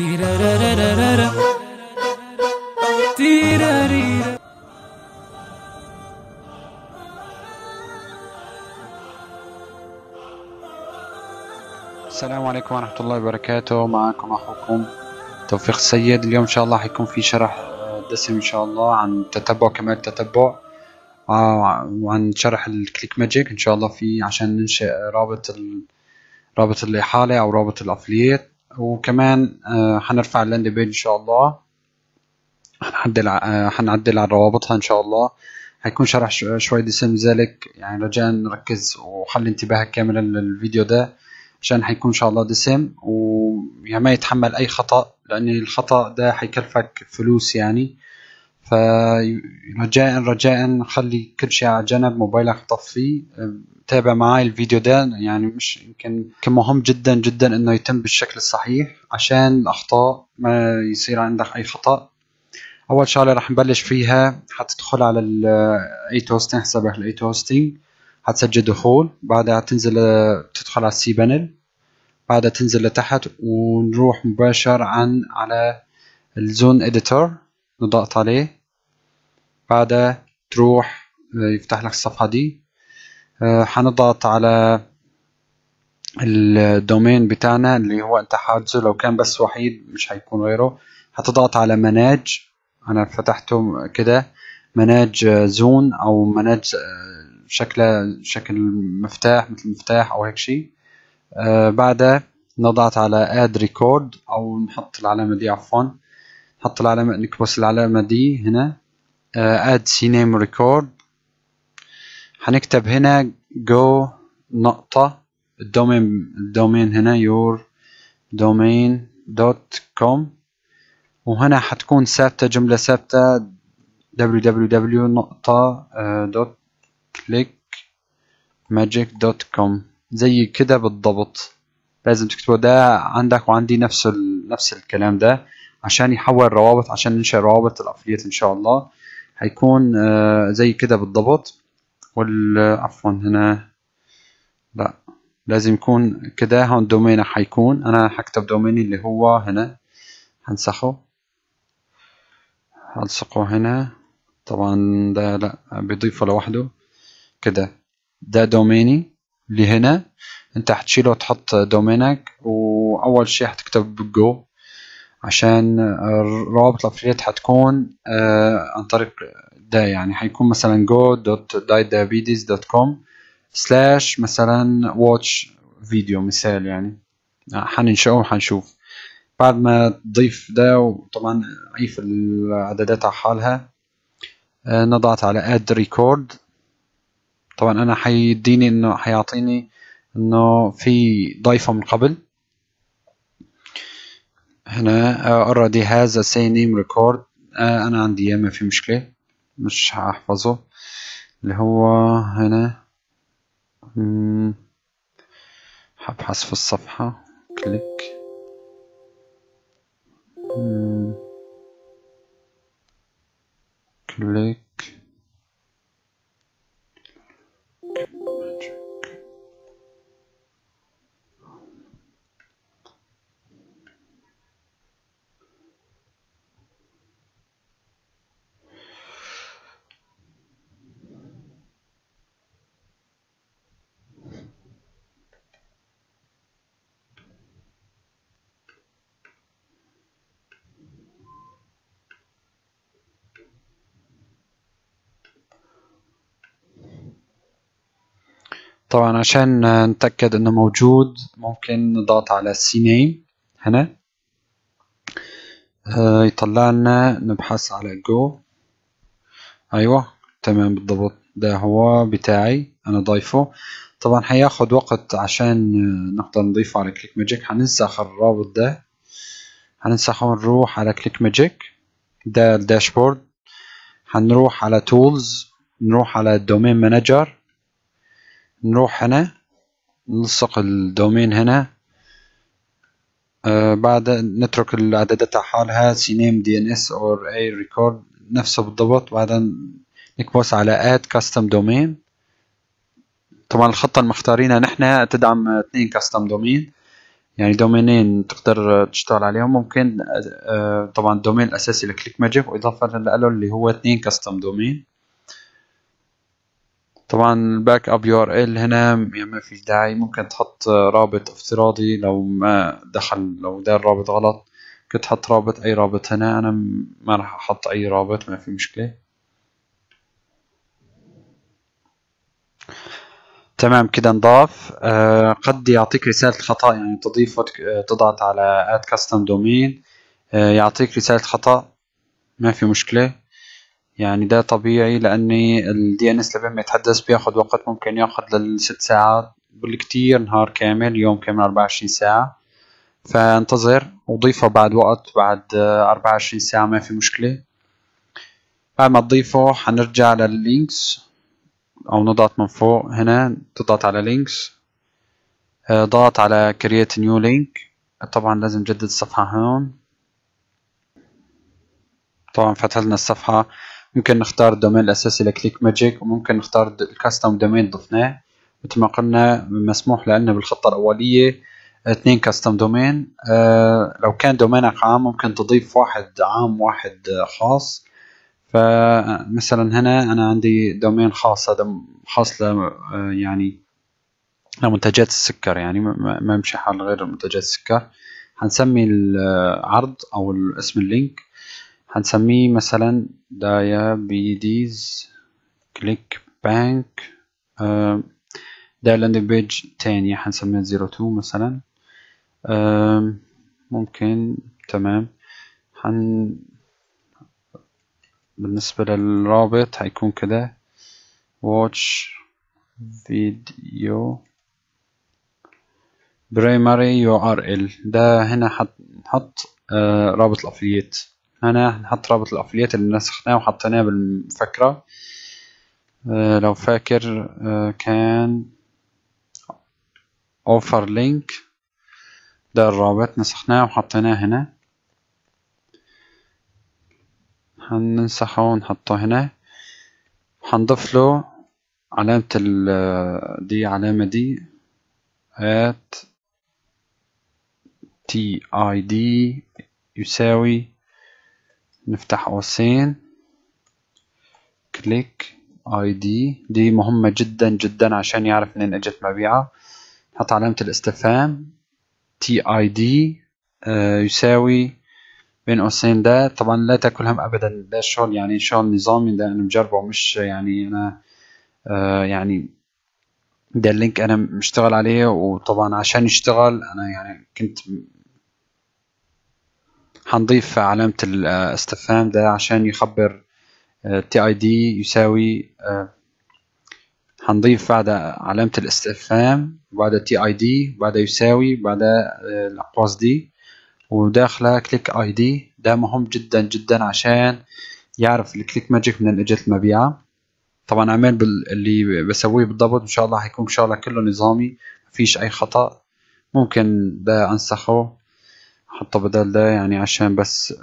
السلام عليكم ورحمة الله وبركاته معكم أخوكم توفيق السيد اليوم إن شاء الله حيكون في شرح آه، دسم إن شاء الله عن تتبع كمال التتبع آه، وعن شرح الكليك ماجيك إن شاء الله في عشان ننشئ رابط ال... رابط الإحالة أو رابط الأفليت وكمان هنرفع آه، اللاند بيج ان شاء الله هنعدل هنعدل آه، على روابطها ان شاء الله هيكون شرح شوية دسم ذلك يعني رجاء ركز وحل انتباهك كاملا للفيديو ده عشان هيكون ان شاء الله دسم وما يتحمل اي خطأ لان الخطأ ده هيكلفك فلوس يعني فرجاء رجاء خلي كل شيء على جنب موبايلك طفيه تابع معي الفيديو ده يعني مش يمكن كان مهم جدا جدا انه يتم بالشكل الصحيح عشان الاخطاء ما يصير عندك اي خطا اول شغله راح نبلش فيها حتدخل على الاي توستنج حسابك الاي توستنج حتسجل دخول بعدها تنزل تدخل على السي بانل بعدها تنزل لتحت ونروح مباشر عن على الزون اديتور نضغط عليه بعدها تروح آه، يفتح لك الصفحة دي آه، حنضغط على الدومين بتاعنا اللي هو انت حاجزه لو كان بس وحيد مش هيكون غيره هتضغط على مناج انا فتحته كده مناج آه، زون او مناج شكله شكل مفتاح مثل مفتاح او هيك شيء بعدها نضغط على اد ريكورد او نحط العلامه دي عفوا نحط العلامه نكبس العلامه دي هنا آه، add cname record هنكتب هنا go نقطة الدومين الدومين هنا your domain dot com وهنا حتكون ثابتة جملة ثابتة www نقطة آه، dot click magic dot com زي كده بالضبط لازم تكتبوا ده عندك وعندي نفس ال... نفس الكلام ده عشان يحول روابط عشان ننشئ روابط الافليت ان شاء الله هيكون آه، زي كده بالضبط وال عفوا هنا لا لازم يكون كده هون دومينه حيكون انا حكتب دوميني اللي هو هنا هنسخه هلصقه هنا طبعا ده لا بيضيفه لوحده كده ده دوميني اللي هنا انت حتشيله وتحط دومينك واول شيء حتكتب جو عشان آه، روابط الافريات حتكون آه، عن طريق ده يعني حيكون مثلا go.dietdiabetes.com سلاش مثلا watch فيديو مثال يعني آه، حننشأه وحنشوف بعد ما تضيف ده وطبعا أعيف الإعدادات على حالها نضغط على add record طبعا أنا حيديني إنه حيعطيني إنه في ضيفة من قبل هنا already آه، has a say name record آه، انا عندي إياه ما في مشكله مش هحفظه اللي هو هنا هبحث في الصفحه كليك كليك طبعا عشان نتأكد انه موجود ممكن نضغط على سي نيم هنا آه، يطلع لنا نبحث على جو ايوه تمام بالضبط ده هو بتاعي انا ضايفه طبعا هياخد وقت عشان آه، نقدر نضيفه على كليك ماجيك هننسخ الرابط ده هننسخه ونروح على كليك ماجيك ده الداشبورد هنروح على تولز نروح على الدومين مانجر نروح هنا نلصق الدومين هنا آه، بعد نترك الإعدادات على حالها ان اس اور اي ريكورد نفسه بالضبط بعدين نكبس على اد كاستم دومين طبعا الخطة المختارينها نحن تدعم اثنين كاستم دومين يعني دومينين تقدر تشتغل عليهم ممكن آه، طبعا الدومين الأساسي لكليك ماجيك وإضافة له اللي هو اثنين كاستم دومين طبعا الباك اب يو ار ال هنا يعني ما فيش داعي ممكن تحط رابط افتراضي لو ما دخل لو ده الرابط غلط ممكن تحط رابط اي رابط هنا انا ما راح احط اي رابط ما في مشكله تمام كده نضاف آه قد يعطيك رسالة خطأ يعني تضيف آه، تضغط على add custom domain آه يعطيك رسالة خطأ ما في مشكلة يعني ده طبيعي لاني الدي ان اس لما يتحدث بياخد وقت ممكن ياخد للست ساعات بالكتير نهار كامل يوم كامل 24 ساعة فانتظر وضيفه بعد وقت بعد 24 ساعة ما في مشكلة بعد ما تضيفه حنرجع لللينكس او نضغط من فوق هنا تضغط على لينكس آه، ضغط على كرييت نيو لينك طبعا لازم نجدد الصفحة هون طبعا فتح لنا الصفحة يمكن نختار الدومين الأساسي لكليك ماجيك وممكن نختار الكاستم دومين ضفناه مثل ما قلنا مسموح لنا بالخطة الأولية اثنين كاستم دومين آه لو كان دومينك عام ممكن تضيف واحد عام واحد خاص فمثلا هنا أنا عندي دومين خاص هذا خاص ل آه، يعني لمنتجات السكر يعني ما يمشي حال غير منتجات السكر هنسمي العرض أو اسم اللينك هنسميه مثلا diabetes click bank آه، ده لاندنج بيج تاني هنسميها 02 مثلا ممكن تمام هن بالنسبة للرابط هيكون كده watch video primary URL ده هنا هنحط آه، رابط الافليت هنا هنحط رابط الافليات اللي نسخناه وحطيناه بالمفكرة آه، لو فاكر آه، كان اوفر لينك ده الرابط نسخناه وحطيناه هنا هننسخه ونحطه هنا هنضيف له علامة ال آه، دي علامة دي at tid يساوي نفتح قوسين كليك اي دي دي مهمة جدا جدا عشان يعرف منين اجت مبيعة نحط علامة الاستفهام تي اي دي يساوي بين قوسين ده طبعا لا تاكل هم ابدا ده شغل يعني شغل نظامي ده انا مجربه ومش يعني انا آه، يعني ده اللينك انا مشتغل عليه وطبعا عشان يشتغل انا يعني كنت حنضيف علامة الاستفهام آه، ده عشان يخبر تي اي دي يساوي هنضيف آه، بعد علامة الاستفهام وبعد تي اي دي وبعد يساوي بعد آه، الأقواس دي وداخلة كليك اي دي ده مهم جدا جدا عشان يعرف الكليك ماجيك من اجت المبيعة طبعا اعمل اللي بسويه بالضبط إن شاء الله هيكون إن شاء الله كله نظامي مفيش أي خطأ ممكن ده أنسخه حطه بدل ده يعني عشان بس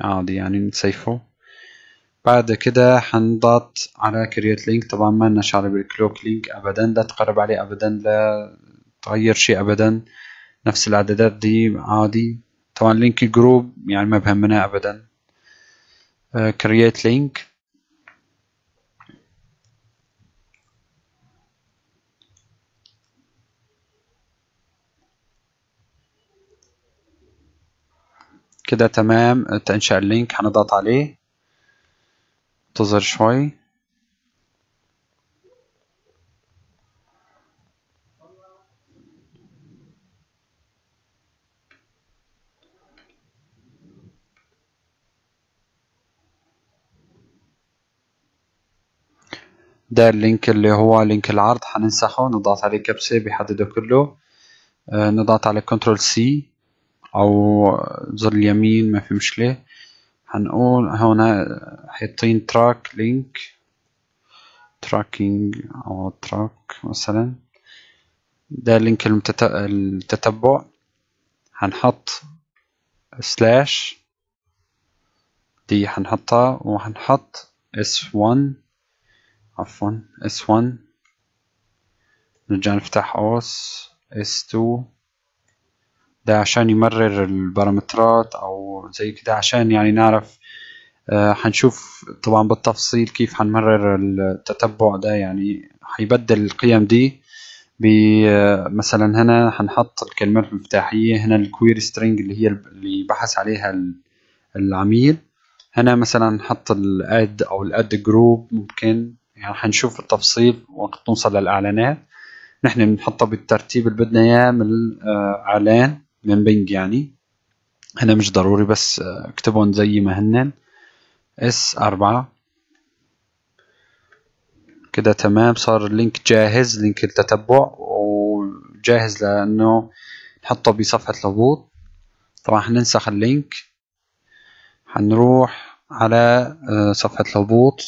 عادي يعني نسيفه بعد كده حنضغط على كرييت لينك طبعا ما لناش على بالكلوك لينك ابدا لا تقرب عليه ابدا لا تغير شيء ابدا نفس الاعدادات دي عادي طبعا لينك جروب يعني ما بهمنا ابدا كرييت آه، لينك كده تمام تنشأ اللينك هنضغط عليه انتظر شوي ده اللينك اللي هو لينك العرض هننسخه نضغط عليه كبسة بيحدده كله آه، نضغط على كنترول سي او زر اليمين ما في مشكله هنقول هنا حاطين تراك لينك تراكينج او تراك مثلا ده لينك التتبع هنحط سلاش دي هنحطها وهنحط S1 عفوا S1 نرجع نفتح اوس S2 ده عشان يمرر البارامترات او زي كده عشان يعني نعرف هنشوف آه، طبعا بالتفصيل كيف هنمرر التتبع ده يعني هيبدل القيم دي آه، مثلا هنا هنحط الكلمات المفتاحية هنا الكويري سترينج اللي هي اللي بحث عليها العميل هنا مثلا نحط الاد او الاد جروب ممكن يعني هنشوف التفصيل وقت نوصل للاعلانات نحن بنحطها بالترتيب اللي بدنا اياه من الاعلان آه، من بينج يعني هنا مش ضروري بس آه، اكتبهم زي ما هنن اس أربعة كده تمام صار اللينك جاهز لينك التتبع وجاهز لأنه نحطه بصفحة الهبوط طبعا هننسخ اللينك هنروح على آه، صفحة الهبوط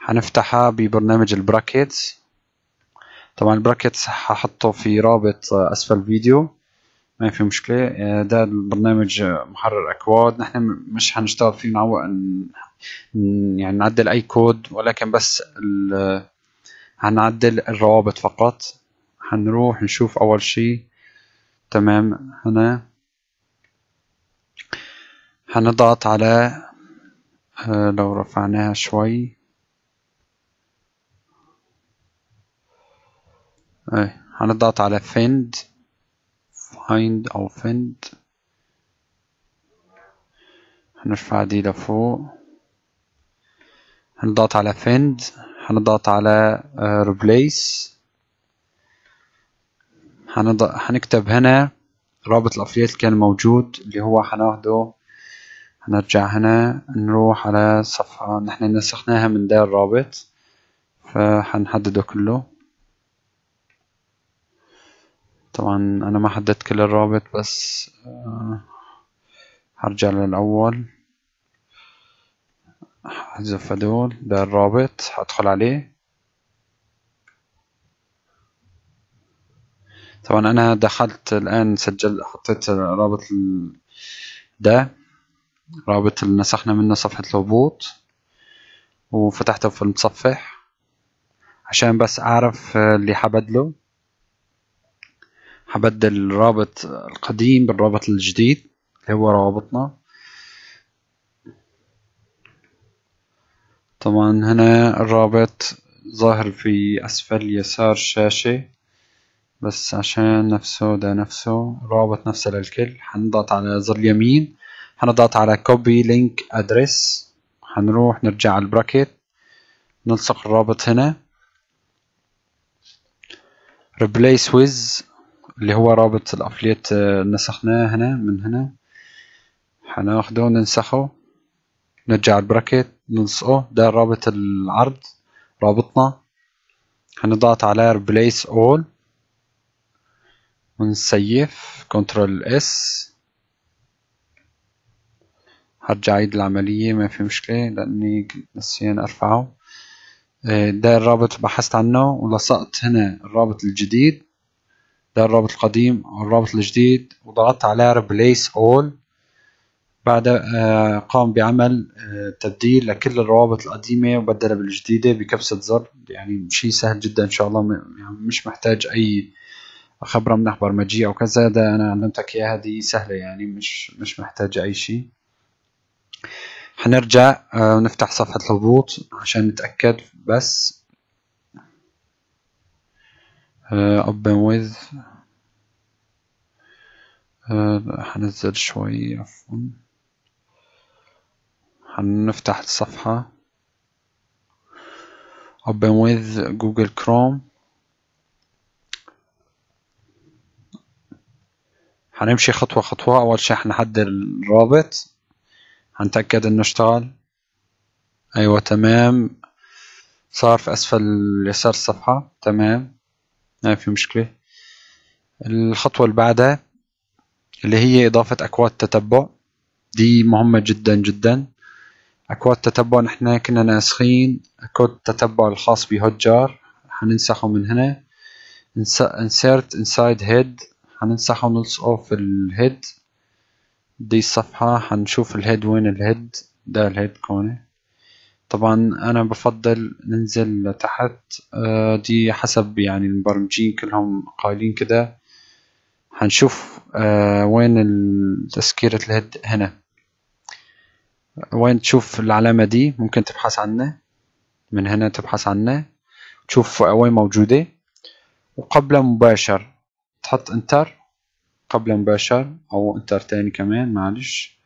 هنفتحها ببرنامج البراكيتس طبعا البراكيتس هحطه في رابط آه، أسفل الفيديو ما في مشكله ده آه، البرنامج محرر اكواد نحن مش حنشتغل فيه نعوق يعني نعدل اي كود ولكن بس ال... هنعدل الروابط فقط هنروح نشوف اول شيء تمام هنا هنضغط على آه، لو رفعناها شوي هنضغط إيه، على فند find أو find هنرفع دي لفوق هنضغط على find هنضغط على آه، replace هنكتب هنا رابط الأفليت اللي كان موجود اللي هو هناخده هنرجع هنا نروح على صفحة نحن نسخناها من ده الرابط فهنحدده كله طبعا انا ما حددت كل الرابط بس آه، هرجع للاول حذف هدول ده الرابط هدخل عليه طبعا انا دخلت الان سجل حطيت رابط ده رابط اللي نسخنا منه صفحة الهبوط وفتحته في المتصفح عشان بس اعرف اللي حبدله هبدل الرابط القديم بالرابط الجديد اللي هو روابطنا طبعا هنا الرابط ظاهر في أسفل يسار الشاشة بس عشان نفسه ده نفسه رابط نفسه للكل هنضغط على زر اليمين هنضغط على copy link address هنروح نرجع على البراكت نلصق الرابط هنا replace with اللي هو رابط الافليت آه، نسخناه هنا من هنا حناخده ننسخه نرجع البراكت نلصقه ده رابط العرض رابطنا هنضغط على ريبليس اول ونسيف كنترول اس هرجع عيد العملية ما في مشكلة لاني نسيان ارفعه آه، ده الرابط بحثت عنه ولصقت هنا الرابط الجديد ده الرابط القديم والرابط الجديد وضغطت على replace all بعد آه، قام بعمل آه، تبديل لكل الروابط القديمة وبدلها بالجديدة بكبسة زر يعني شيء سهل جدا إن شاء الله يعني مش محتاج أي خبرة من أخبار مجيء أو كذا ده أنا علمتك إياها دي سهلة يعني مش مش محتاجة أي شيء حنرجع آه، ونفتح صفحة الهبوط عشان نتأكد بس uh, open with هنزل شوي عفوا هنفتح الصفحة open with جوجل كروم هنمشي خطوة خطوة أول شي هنحدد الرابط هنتأكد إنه اشتغل أيوة تمام صار في أسفل يسار الصفحة تمام ما في مشكلة الخطوة اللي بعدها اللي هي إضافة أكواد تتبع دي مهمة جدا جدا أكواد تتبع نحن كنا ناسخين أكواد التتبع الخاص بهوتجار هننسخه من هنا insert inside head هننسخه نلصقه في الهيد دي الصفحة حنشوف الهيد وين الهيد ده الهيد كونه طبعا انا بفضل ننزل لتحت آه، دي حسب يعني المبرمجين كلهم قايلين كده هنشوف آه، وين تسكيرة الهيد هنا وين تشوف العلامة دي ممكن تبحث عنها من هنا تبحث عنها تشوف وين موجودة وقبل مباشر تحط انتر قبل مباشر او انتر تاني كمان معلش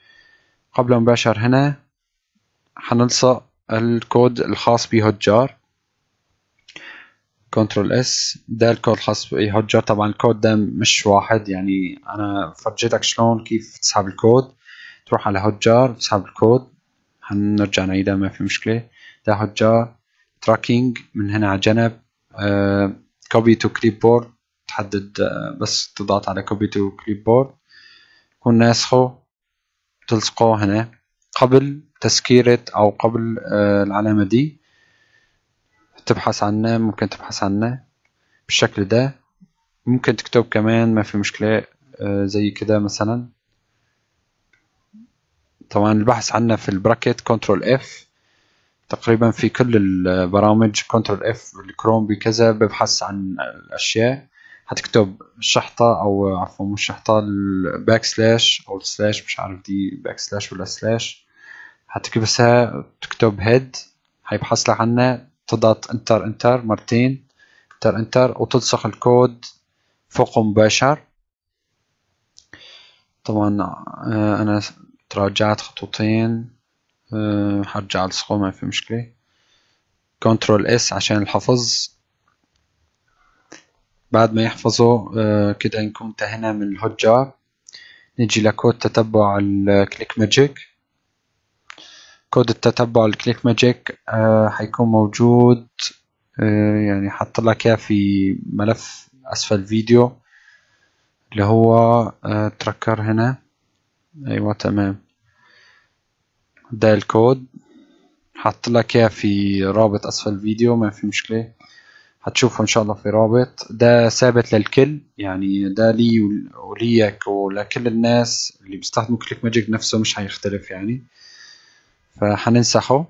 قبل مباشر هنا حنلصق الكود الخاص بهوتجار كنترول اس ده الكود الخاص بهوتجار طبعا الكود ده مش واحد يعني انا فرجيتك شلون كيف تسحب الكود تروح على هوتجار تسحب الكود هنرجع نعيدها ما في مشكلة ده هوتجار تراكينج من هنا على جنب كوبي تو كليب بورد تحدد آه، بس تضغط على كوبي تو كليب بورد يكون ناسخه تلصقه هنا قبل تسكيرة أو قبل آه، العلامة دي تبحث عنها ممكن تبحث عنها بالشكل ده ممكن تكتب كمان ما في مشكلة آه، زي كده مثلا طبعا البحث عنه في البراكت كنترول اف تقريبا في كل البرامج كنترول اف الكروم بكذا ببحث عن الاشياء هتكتب الشحطة او عفوا مش شحطة الباك سلاش او السلاش مش عارف دي باك سلاش ولا سلاش حتكبسها تكتب هيد حيبحث لها عنها تضغط انتر انتر مرتين انتر انتر وتلصق الكود فوقه مباشر طبعا آه، انا تراجعت خطوتين هرجع آه، الصقوع ما في مشكلة كنترول اس عشان الحفظ بعد ما يحفظوا آه، كده نكون انتهينا من الهوت نجي لكود تتبع الكليك ماجيك كود التتبع الكليك ماجيك آه، حيكون موجود آه، يعني حط لك اياه في ملف اسفل الفيديو اللي هو تركر آه، هنا ايوه تمام ده الكود حط لك اياه في رابط اسفل الفيديو ما في مشكله هتشوفه ان شاء الله في رابط ده ثابت للكل يعني ده لي وليك ولكل الناس اللي بيستخدموا كليك ماجيك نفسه مش هيختلف يعني فهنمسحه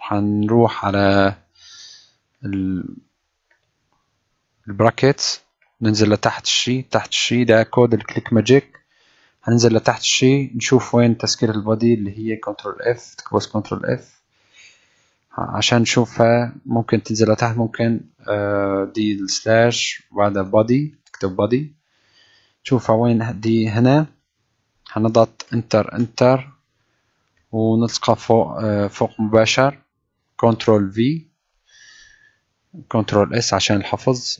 هنروح على البراكتس ننزل لتحت الشي تحت الشي ده كود الكليك ماجيك هننزل لتحت الشي نشوف وين تسكير البودي اللي هي كنترول اف تكبس كنترول اف عشان نشوفها ممكن تنزل لتحت ممكن آه، دي السلاش وبعدها بودي تكتب بودي شوفها وين دي هنا هنضغط انتر انتر ونلتقى فوق آه، فوق مباشر كنترول في كنترول اس عشان الحفظ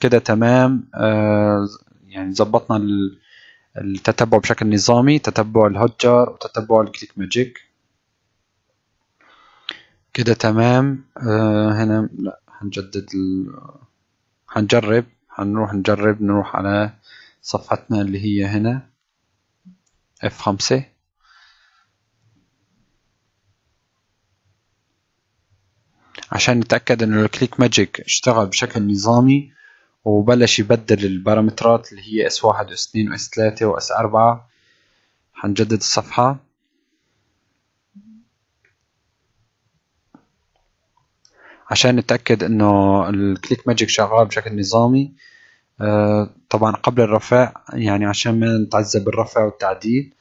كده تمام آه، يعني ظبطنا التتبع بشكل نظامي تتبع الهجر وتتبع الكليك ماجيك كده تمام آه، هنا لا هنجدد ال... هنجرب هنروح نجرب نروح على صفحتنا اللي هي هنا F5 عشان نتاكد انه الكليك ماجيك اشتغل بشكل نظامي وبلش يبدل البارامترات اللي هي اس واحد واس اثنين واس ثلاثة واس اربعة حنجدد الصفحة عشان نتأكد انه الكليك ماجيك شغال بشكل نظامي آه، طبعا قبل الرفع يعني عشان ما نتعذب بالرفع والتعديل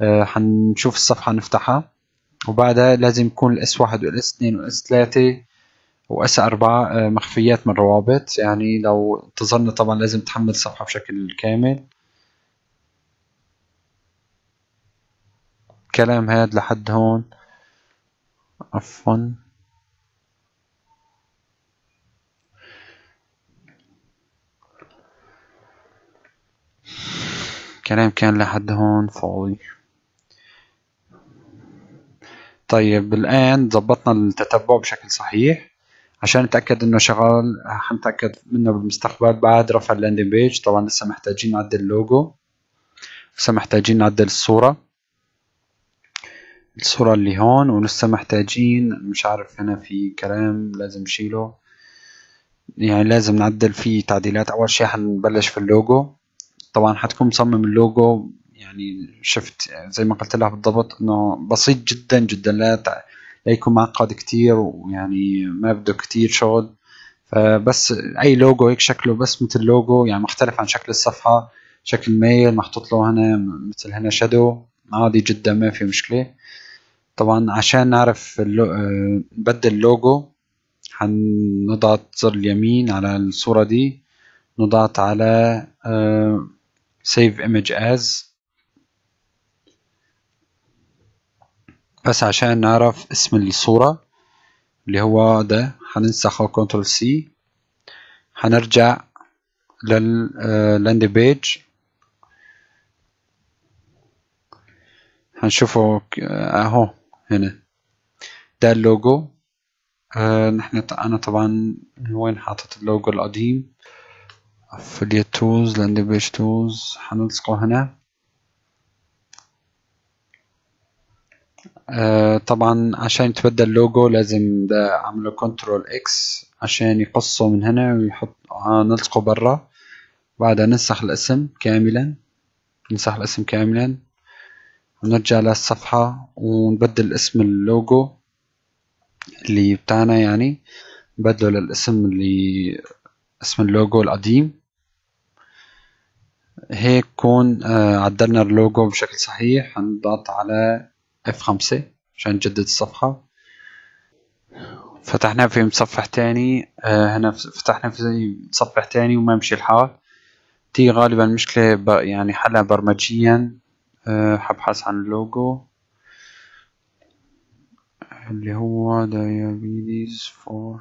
آه، حنشوف الصفحة نفتحها وبعدها لازم يكون الاس واحد والاس اثنين والاس ثلاثة واس أربعة مخفيات من روابط يعني لو انتظرنا طبعا لازم تحمل الصفحه بشكل كامل كلام هاد لحد هون عفوا كلام كان لحد هون فاضي طيب الآن ضبطنا التتبع بشكل صحيح عشان نتاكد انه شغال حنتاكد منه بالمستقبل بعد رفع اللاندنج بيج طبعا لسه محتاجين نعدل اللوجو لسه محتاجين نعدل الصوره الصوره اللي هون ولسه محتاجين مش عارف هنا في كلام لازم نشيله يعني لازم نعدل فيه تعديلات اول شيء حنبلش في اللوجو طبعا حتكون مصمم اللوجو يعني شفت زي ما قلت لها بالضبط انه بسيط جدا جدا لا لا يكون كتير ويعني ما بده كتير شغل فبس اي لوجو هيك شكله بس مثل لوجو يعني مختلف عن شكل الصفحه شكل ميل محطوط له هنا مثل هنا شادو عادي جدا ما في مشكله طبعا عشان نعرف اللو... نبدل لوجو حنضغط زر اليمين على الصوره دي نضغط على سيف ايمج از بس عشان نعرف اسم الصورة اللي هو ده هننسخه كنترول سي هنرجع لللاند آه، بيج هنشوفه آه، اهو هنا ده اللوجو آه، نحن انا طبعا وين حاطط اللوجو القديم affiliate تولز لاند بيج تولز هنلصقه هنا آه طبعا عشان يتبدل لوجو لازم اعمله كنترول اكس عشان يقصه من هنا ويحط آه، نلصقه برا بعدها ننسخ الاسم كاملا ننسخ الاسم كاملا ونرجع للصفحة ونبدل اسم اللوجو اللي بتاعنا يعني نبدله للاسم اللي اسم اللوجو القديم هيك كون آه، عدلنا اللوجو بشكل صحيح هنضغط على اف خمسة عشان نجدد الصفحة فتحنا في متصفح تاني آه، هنا فتحنا في متصفح تاني وما مشي الحال تي غالبا مشكلة يعني حلها برمجيا حبحث آه، عن اللوجو اللي هو diabetes for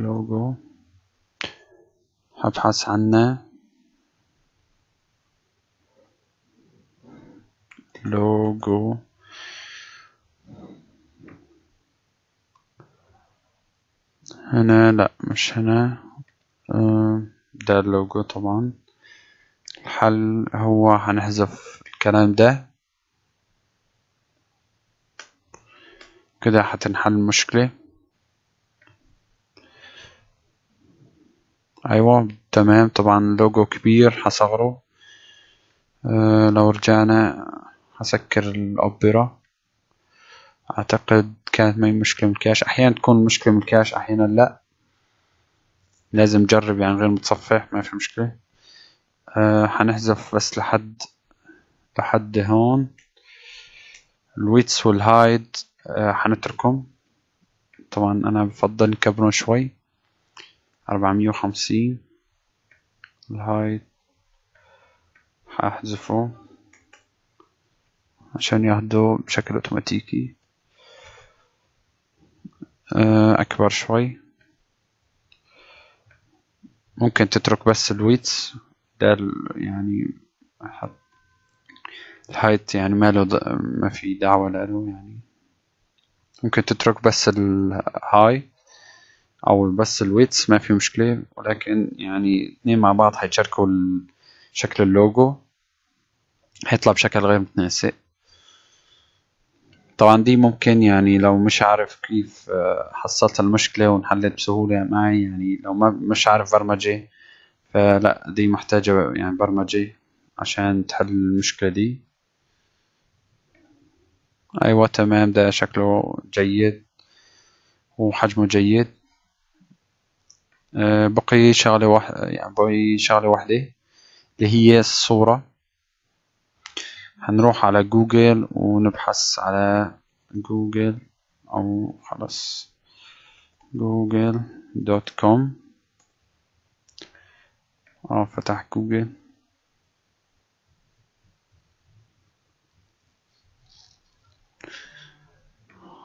logo حبحث عنه لوجو هنا لا مش هنا آه، ده اللوجو طبعا الحل هو هنحذف الكلام ده كده هتنحل المشكلة أيوة تمام طبعا لوجو كبير هصغره أه لو رجعنا هسكر الأوبرا أعتقد كانت هي مشكلة من الكاش أحيانا تكون مشكلة من الكاش أحيانا لا لازم جرب يعني غير متصفح ما في مشكلة أه حنحذف بس لحد لحد هون الويتس والهايد أه حنتركهم طبعا أنا بفضل نكبرهم شوي أربعمية وخمسين الهايد هحذفه عشان يهدو بشكل اوتوماتيكي آه، أكبر شوي ممكن تترك بس الويتس ده يعني الهايت يعني ما له ما في دعوة له يعني ممكن تترك بس الهاي أو بس الويتس ما في مشكلة ولكن يعني اتنين مع بعض حيشاركوا شكل اللوجو حيطلع بشكل غير متناسق طبعا دي ممكن يعني لو مش عارف كيف آه، حصلت المشكلة ونحلت بسهولة معي يعني لو ما مش عارف برمجة فلا دي محتاجة يعني برمجة عشان تحل المشكلة دي أيوة تمام ده شكله جيد وحجمه جيد آه، بقي شغلة واحدة يعني بقي شغلة واحدة اللي هي الصورة هنروح على جوجل ونبحث على جوجل أو خلاص جوجل دوت كوم اه فتح جوجل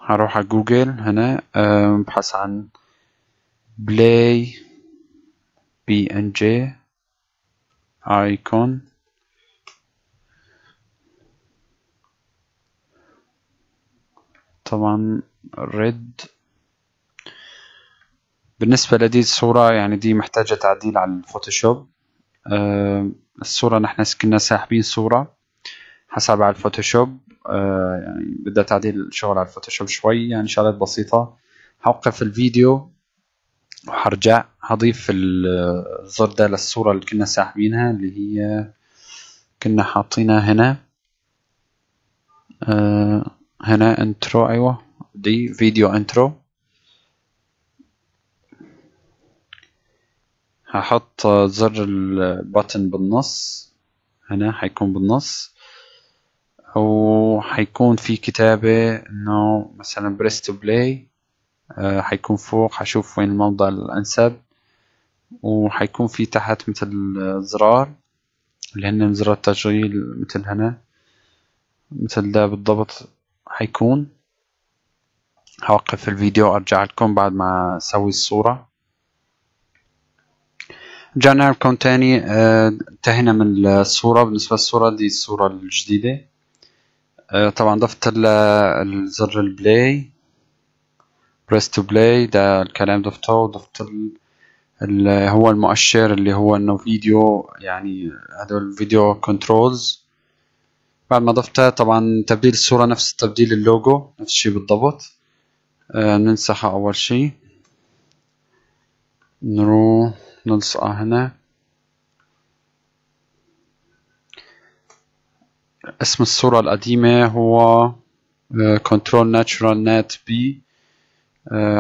هروح على جوجل هنا ابحث آه، عن بلاي بي ان جي ايكون طبعا ريد بالنسبة لدي الصورة يعني دي محتاجة تعديل على الفوتوشوب أه الصورة نحن كنا ساحبين صورة حسب على الفوتوشوب أه يعني بدها تعديل شغل على الفوتوشوب شوي يعني شغلات بسيطة هوقف الفيديو وحرجع هضيف الزر ده للصورة اللي كنا ساحبينها اللي هي كنا حاطينها هنا أه هنا انترو ايوه دي فيديو انترو هحط زر الباتن بالنص هنا حيكون بالنص وحيكون في كتابة انه مثلا بريس تو بلاي حيكون فوق حشوف وين الموضع الانسب وحيكون في تحت مثل زرار اللي هن زرار تشغيل مثل هنا مثل ده بالضبط هيكون هوقف الفيديو وارجع لكم بعد ما اسوي الصورة رجعنا لكم تاني آه، انتهينا من الصورة بالنسبة للصورة دي الصورة الجديدة آه، طبعا ضفت الزر البلاي بريس تو بلاي ده الكلام ضفته وضفت هو المؤشر اللي هو انه فيديو يعني هدول الفيديو كنترولز بعد ما ضفتها طبعا تبديل الصورة نفس تبديل اللوجو نفس الشيء بالضبط آه أول شي نروح نلصقها هنا اسم الصورة القديمة هو كنترول ناتشورال نات بي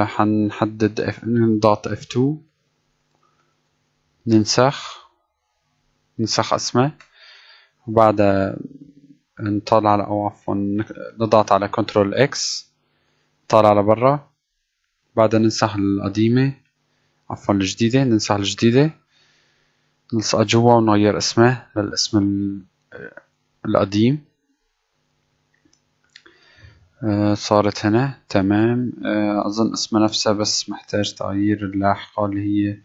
حنحدد نضغط F2 ننسخ ننسخ اسمه وبعدها نطلع على او عفوا نضغط على كنترول اكس طالع لبرا بعدها ننسح القديمة عفوا الجديدة ننسح الجديدة نلصقها جوا ونغير اسمه للاسم القديم آه، صارت هنا تمام آه، أظن اسمها نفسها بس محتاج تغيير اللاحقة اللي هي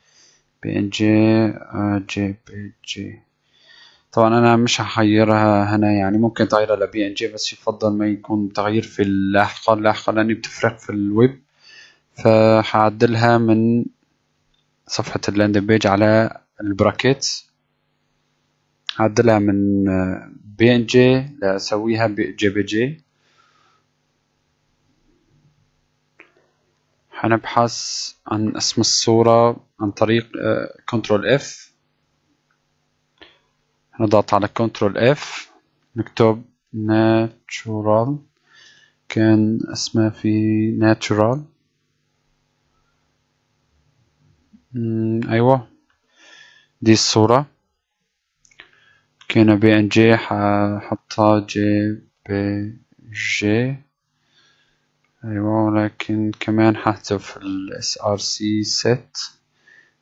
بي ان جي آه، جي بي جي طبعا انا مش هحيرها هنا يعني ممكن تغيرها لبي ان جي بس يفضل ما يكون تغيير في اللاحقة اللاحقة لاني بتفرق في الويب فهعدلها من صفحة اللاند بيج على البراكيت هعدلها من بي ان جي لاسويها جي بي جي هنبحث عن اسم الصورة عن طريق كنترول آه، اف نضغط على كنترول اف نكتب ناتشورال كان اسمه في ناتشورال ايوه دي الصورة كان بي ان جي حطها جي بي جي ايوه ولكن كمان في الاس ار سي set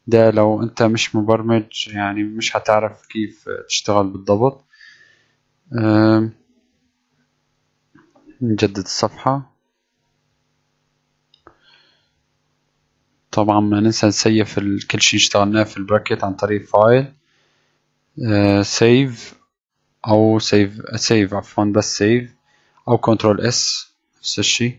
ده لو انت مش مبرمج يعني مش هتعرف كيف تشتغل بالضبط نجدد الصفحة طبعا ما ننسى نسيف كل شيء اشتغلناه في البراكت عن طريق فايل سيف آه، او سيف سيف عفوا بس سيف او كنترول اس نفس الشيء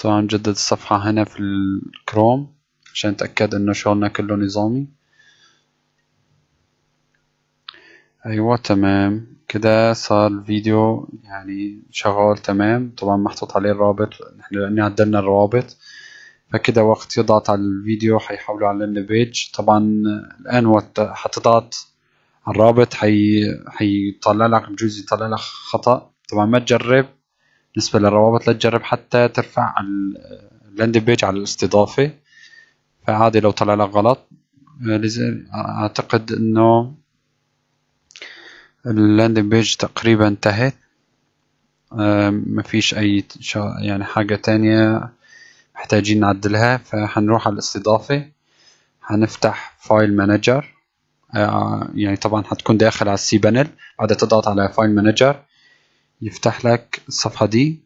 طبعا نجدد الصفحة هنا في الكروم عشان نتأكد إنه شغلنا كله نظامي أيوة تمام كده صار الفيديو يعني شغال تمام طبعا محطوط عليه الرابط نحن لأن عدلنا الروابط فكده وقت يضغط على الفيديو حيحولوا على اللاند بيج طبعا الآن وقت حتضغط على الرابط حي... حيطلع لك بجوز يطلع لك خطأ طبعا ما تجرب بالنسبه للروابط لا تجرب حتى ترفع اللاندنج بيج على الاستضافه فعادي لو طلع لك غلط آه، اعتقد انه اللاندنج بيج تقريبا انتهت آه، ما فيش اي يعني حاجه تانية محتاجين نعدلها فحنروح على الاستضافه هنفتح فايل مانجر يعني طبعا هتكون داخل على السي بانل بعدها تضغط على فايل مانجر يفتح لك الصفحة دي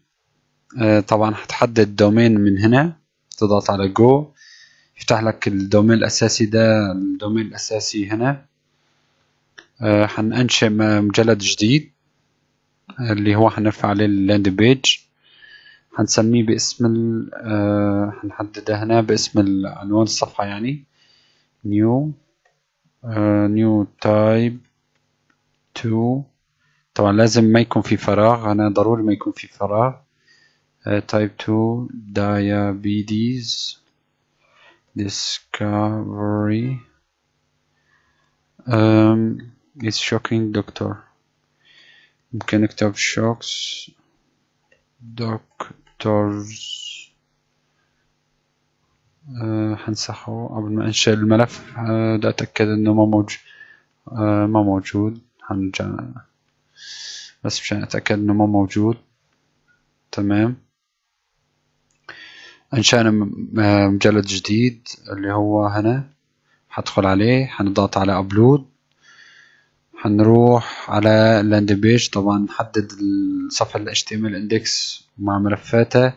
آه، طبعا هتحدد دومين من هنا تضغط على جو يفتح لك الدومين الأساسي ده الدومين الأساسي هنا آه، هننشئ مجلد جديد اللي هو هنرفع عليه اللاند بيج هنسميه باسم ال آه، هنحدده هنا باسم عنوان الصفحة يعني new uh, new type 2 طبعا لازم ما يكون في فراغ أنا ضروري ما يكون في فراغ تايب uh, 2 diabetes discovery um, it's shocking doctor ممكن اكتب shocks doctors أه uh, هنسحه قبل ما انشئ الملف أه اتاكد انه ما موجود أه ما موجود هنرجع بس مشان أتأكد إنه مو موجود تمام أنشأنا مجلد جديد اللي هو هنا حدخل عليه حنضغط على أبلود هنروح على لاندنج بيج طبعا نحدد الصفحة ال HTML اندكس مع ملفاتها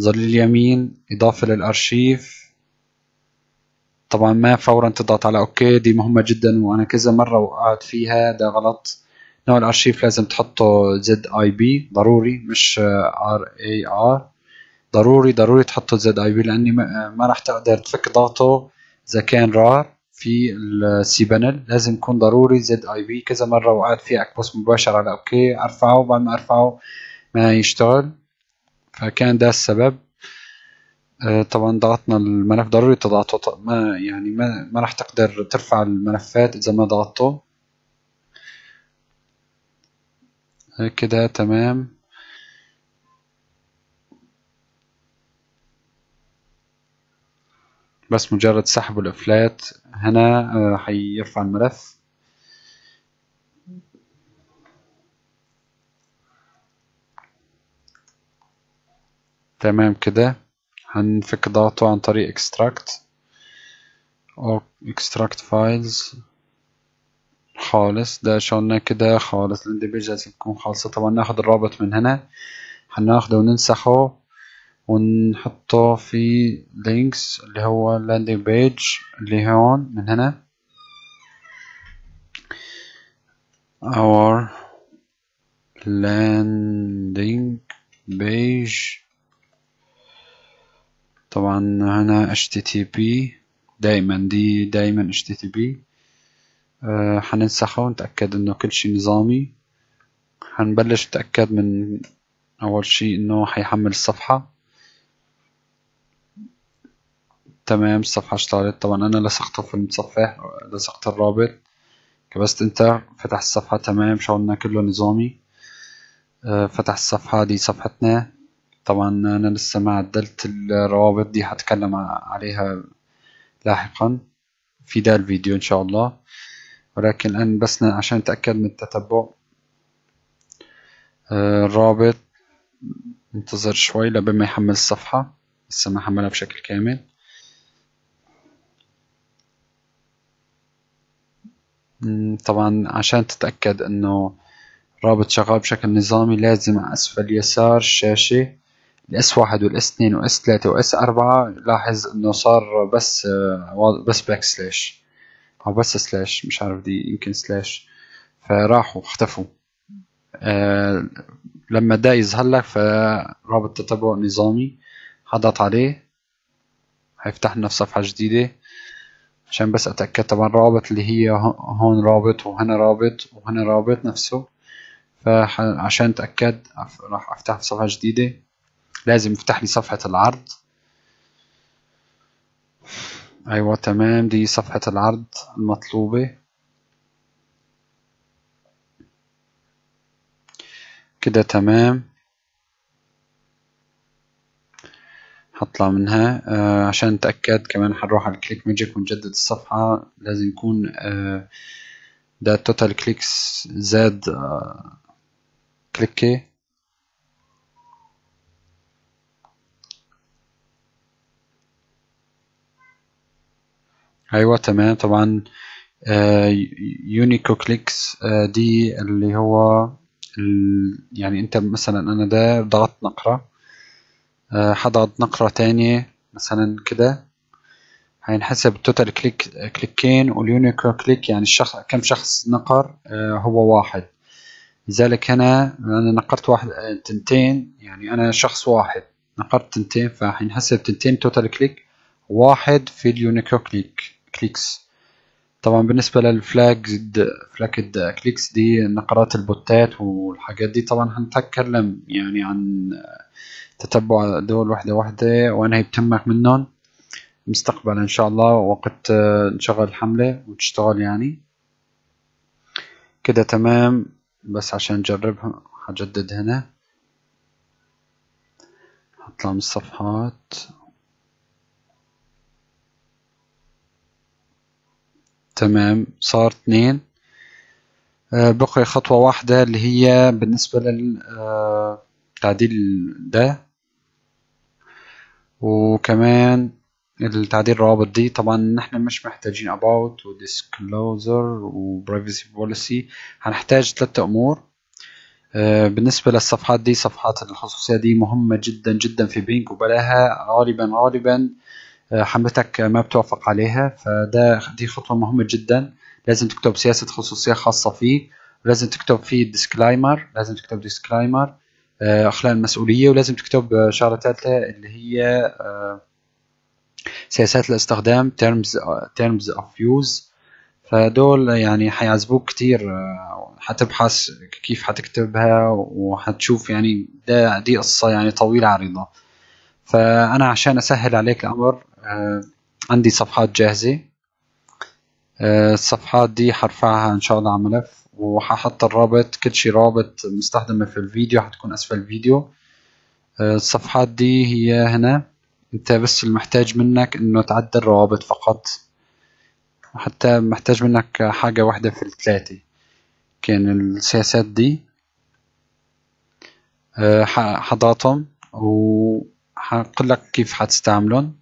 ظل اليمين إضافة للأرشيف طبعا ما فورا تضغط على أوكي دي مهمة جدا وأنا كذا مرة وقعت فيها ده غلط نوع الارشيف لازم تحطه زد اي بي ضروري مش ار اي ار ضروري ضروري تحطه زد اي بي لاني ما راح تقدر تفك ضغطه اذا كان رار في السي بانل لازم يكون ضروري زد اي بي كذا مره وقعد فيه اكبس مباشره على اوكي ارفعه بعد ما ارفعه ما يشتغل فكان ده السبب آه، طبعا ضغطنا الملف ضروري تضغطه ما يعني ما راح تقدر ترفع الملفات اذا ما ضغطته كده تمام بس مجرد سحب الافلات هنا هيرفع آه، الملف تمام كده هنفك ضغطه عن طريق extract او extract files خالص ده شلنا كده خالص الاند بيج لازم تكون خالصة طبعا ناخد الرابط من هنا هناخده وننسخه ونحطه في لينكس اللي هو landing بيج اللي هون من هنا our landing page طبعا هنا http دايما دي دايما http آه، حننسخه نتأكد انه كل شي نظامي حنبلش نتأكد من اول شي انه حيحمل الصفحة تمام الصفحة اشتغلت طبعا انا لصقته في المتصفح لصقت الرابط كبست انتر فتح الصفحة تمام شغلنا كله نظامي آه، فتح الصفحة دي صفحتنا طبعا انا لسه ما عدلت الروابط دي هتكلم عليها لاحقا في ده الفيديو ان شاء الله ولكن الآن بس عشان نتأكد من التتبع آه، الرابط انتظر شوي لبين ما يحمل الصفحة لسه ما حملها بشكل كامل طبعا عشان تتأكد انه رابط شغال بشكل نظامي لازم على اسفل يسار الشاشة الاس واحد والاس اثنين واس ثلاثة واس اربعة لاحظ انه صار بس آه، بس باك سلاش او بس سلاش مش عارف دي يمكن سلاش فراحوا اختفوا آه لما ده يظهر لك فرابط تتبع نظامي هضغط عليه هيفتح لنا صفحة جديدة عشان بس أتأكد طبعا الروابط اللي هي هون رابط وهنا رابط وهنا رابط نفسه فعشان أتأكد راح أفتح صفحة جديدة لازم يفتح لي صفحة العرض ايوه تمام دي صفحة العرض المطلوبة كده تمام هطلع منها آه عشان نتأكد كمان هنروح على كليك ماجيك ونجدد الصفحة لازم يكون آه ده توتال كليكس زاد آه كليكة ايوه تمام طبعا آه، يونيكو كليكس آه، دي اللي هو ال... يعني انت مثلا انا ده ضغطت نقرة هضغط آه، نقرة تانية مثلا كده هينحسب التوتال كليك كليكين واليونيكو كليك يعني الشخص كم شخص نقر هو واحد لذلك هنا انا نقرت واحد تنتين يعني انا شخص واحد نقرت تنتين فهينحسب تنتين توتال كليك واحد في اليونيكو كليك كليكس طبعا بالنسبه للفلاجد فلاجد كليكس دي نقرات البوتات والحاجات دي طبعا هنتكلم يعني عن تتبع دول واحدة واحدة وانا بتمك منهم مستقبلا إن شاء الله وقت نشغل الحملة وتشتغل يعني كده تمام بس عشان نجربها هجدد هنا هطلع من الصفحات تمام صار اثنين آه، بقي خطوة واحدة اللي هي بالنسبة للتعديل آه، ده وكمان التعديل الروابط دي طبعا احنا مش محتاجين about و disclosure و privacy policy هنحتاج ثلاثة امور آه، بالنسبة للصفحات دي صفحات الخصوصية دي مهمة جدا جدا في بينج وبلاها غالبا غالبا آه، حملتك ما بتوافق عليها فده دي خطوه مهمه جدا لازم تكتب سياسه خصوصيه خاصه فيه ولازم تكتب فيه ديسكلايمر لازم تكتب ديسكلايمر آه، اخلاء المسؤوليه ولازم تكتب شغله ثالثه اللي هي آه، سياسات الاستخدام تيرمز تيرمز اوف يوز فدول يعني حيعذبوك كتير حتبحث كيف حتكتبها وحتشوف يعني ده دي قصة يعني طويلة عريضة فأنا عشان أسهل عليك الأمر آه، عندي صفحات جاهزة آه، الصفحات دي حرفعها ان شاء الله على ملف وححط الرابط كل شي رابط مستخدمة في الفيديو حتكون اسفل الفيديو آه، الصفحات دي هي هنا انت بس المحتاج منك انه تعدل روابط فقط حتى محتاج منك حاجة واحدة في الثلاثة كان السياسات دي حضغطهم وحقول لك كيف حتستعملهم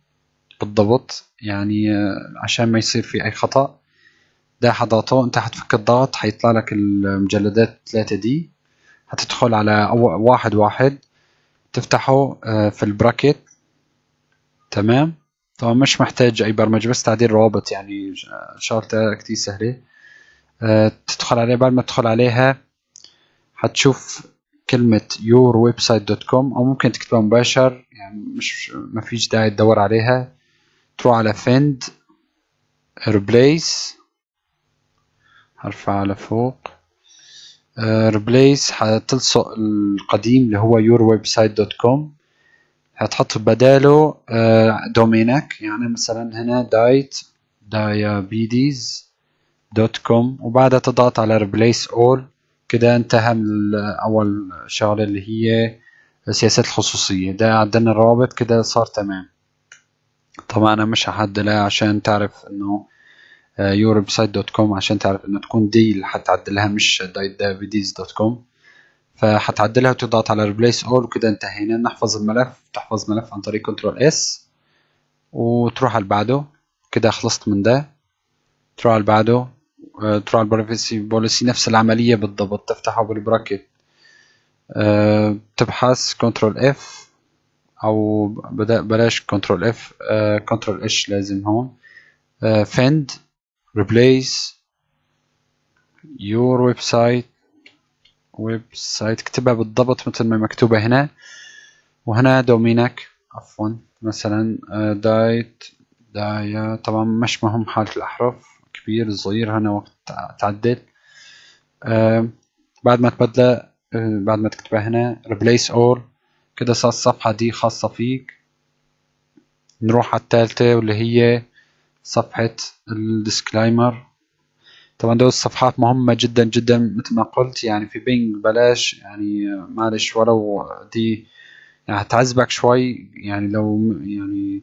بالضبط يعني آه، عشان ما يصير في اي خطا ده حضغطه انت هتفك الضغط هيطلع لك المجلدات 3 دي هتدخل على واحد واحد تفتحه آه، في البراكت تمام طبعا مش محتاج اي برمجه بس تعديل روابط يعني شغلتها كتير سهله آه، تدخل عليها بعد ما تدخل عليها هتشوف كلمة دوت كوم أو ممكن تكتبها مباشر يعني مش ما فيش داعي تدور عليها تروح على find replace هرفع على فوق آه، replace هتلصق القديم اللي هو yourwebsite.com هتحط بداله دومينك آه، يعني مثلا هنا diet diabetes دوت كوم وبعدها تضغط على ريبليس اول كده انتهى من اول شغله اللي هي سياسات الخصوصيه ده عدلنا الروابط كده صار تمام طبعا انا مش لا عشان تعرف انه آه، يوروب سايت دوت كوم عشان تعرف انه تكون دي اللي هتعدلها مش دايدابيديز دوت كوم فهتعدلها وتضغط على ريبليس اول وكده انتهينا نحفظ الملف تحفظ ملف عن طريق كنترول اس وتروح على بعده كده خلصت من ده تروح على بعده آه، تروح على البرايفسي بوليسي نفس العملية بالضبط تفتحه بالبراكت أه تبحث كنترول اف او بلاش كنترول اف آه، كنترول اش لازم هون آه، فند ريبليس يور ويب سايت ويب سايت اكتبها بالضبط مثل ما مكتوبه هنا وهنا دومينك عفوا مثلا آه، دايت دايا طبعا مش مهم حالة الأحرف كبير صغير هنا وقت تعدل بعد ما تبدله بعد ما تكتبها هنا replace all كده الصفحة دي خاصة فيك نروح على التالتة واللي هي صفحة الديسكلايمر طبعا دول الصفحات مهمة جدا جدا مثل ما قلت يعني في بينج بلاش يعني معلش ولو دي يعني هتعذبك شوي يعني لو يعني